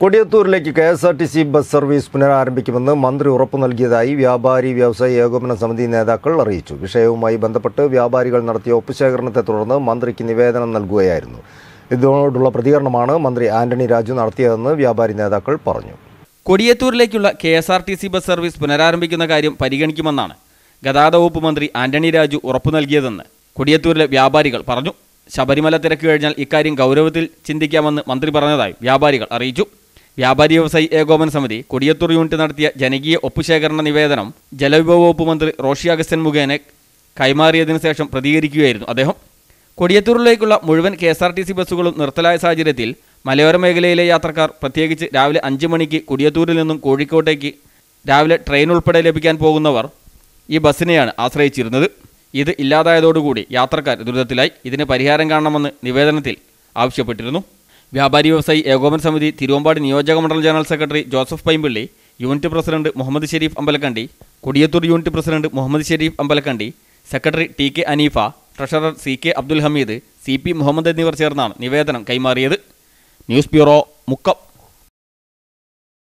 കൊടിയത്തൂരിലേക്ക് K S R T C bus service പുനരാരംഭിക്കുമെന്ന് മന്ത്രി ഉറപ്പു നൽകിയതായി വ്യാപാരി വ്യവസായി ഏകോപന സമിതി നേതാക്കൾ അറിയിച്ചു വിഷയവുമായി ബന്ധപ്പെട്ട് വ്യാപാരികൾ നടത്തിയ ഒപ്പുശേഖരണത്തെ തുടർന്ന് മന്ത്രിക്ക് നിവേദനം നൽകുകയായിരുന്നു ഇതിനോടുള്ള പ്രതികരണമാണ് മന്ത്രി ആന്റണി രാജു നടത്തിയതെന്ന് വ്യാപാരി നേതാക്കൾ പറഞ്ഞു കൊടിയത്തൂരിലേക്കുള്ള K S R T C bus service പുനരാരംഭിക്കുന്ന കാര്യം പരിഗണിക്കുമെന്നാണ് ഗതാഗത വകുപ്പ് മന്ത്രി ആന്റണി രാജു ഉറപ്പു നൽകിയതെന്ന് കൊടിയത്തൂരിലെ വ്യാപാരികൾ പറഞ്ഞു ശബരിമല തിരക്ക് കഴിഞ്ഞാൽ ഇക്കാര്യം ഗൗരവത്തിൽ ചിന്തിക്കാമെന്ന് മന്ത്രി പറഞ്ഞതായി വ്യാപാരികൾ അറിയിച്ചു വ്യാപാരി വ്യവസായി ഏകോപന സമിതി കൊടിയത്തൂർ യൂണിറ്റ് നടത്തിയ ജനകീയ ഒപ്പുശേഖരണ നിവേദനം ജലവിഭവ വകുപ്പ് മന്ത്രി റോഷി അഗസ്റ്റൻ മുഖേന കൈമാറിയതിനു ശേഷം പ്രതികരിക്കുകയായിരുന്നു അദ്ദേഹം കൊടിയത്തൂരിലേക്കുള്ള മുഴുവൻ K S R T C ബസ്സുകളും നിർത്തലായ സാഹചര്യത്തിൽ മലയോര മേഖലയിലെ യാത്രക്കാർ പ്രത്യേകിച്ച് രാവിലെ അഞ്ച് മണിക്ക് കൊടിയത്തൂരിൽ നിന്നും കോഴിക്കോട്ടേക്ക് രാവിലെ ട്രെയിൻ ഉൾപ്പെടെ ലഭിക്കാൻ പോകുന്നവർ ഈ ബസ്സിനെയാണ് ആശ്രയിച്ചിരുന്നത് ഇത് ഇല്ലാതായതോടുകൂടി യാത്രക്കാർ ദുരിതത്തിലായി ഇതിന് പരിഹാരം കാണണമെന്ന് നിവേദനത്തിൽ ആവശ്യപ്പെട്ടിരുന്നു വ്യാപാരി വ്യവസായി ഏകോപന സമിതി തിരുവമ്പാടി നിയോജക മണ്ഡലം general secretary Joseph Paimpilly unit president Muhammad Sherif Ambalakandi Kodiyathur unit president Muhammad Sherif Ambalakandi secretary T K Aneefa treasurer C K Abdul Hameed C P Muhammad എന്നിവർ ചേർന്നാണ് നിവേദനം കൈമാറിയത് ന്യൂസ് ബ്യൂറോ മുക്കം